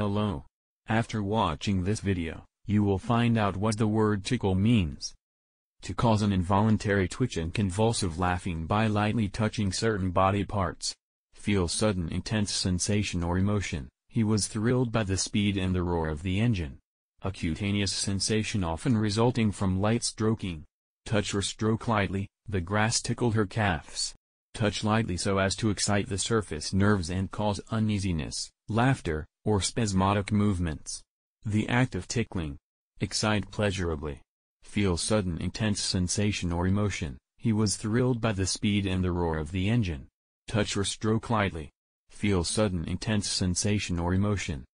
Hello. After watching this video, you will find out what the word tickle means. To cause an involuntary twitch and convulsive laughing by lightly touching certain body parts. Feel sudden intense sensation or emotion, he was thrilled by the speed and the roar of the engine. A cutaneous sensation often resulting from light stroking. Touch or stroke lightly, the grass tickled her calves. Touch lightly so as to excite the surface nerves and cause uneasiness, laughter, or spasmodic movements. The act of tickling. Excite pleasurably. Feel sudden intense sensation or emotion, he was thrilled by the speed and the roar of the engine. Touch or stroke lightly. Feel sudden intense sensation or emotion.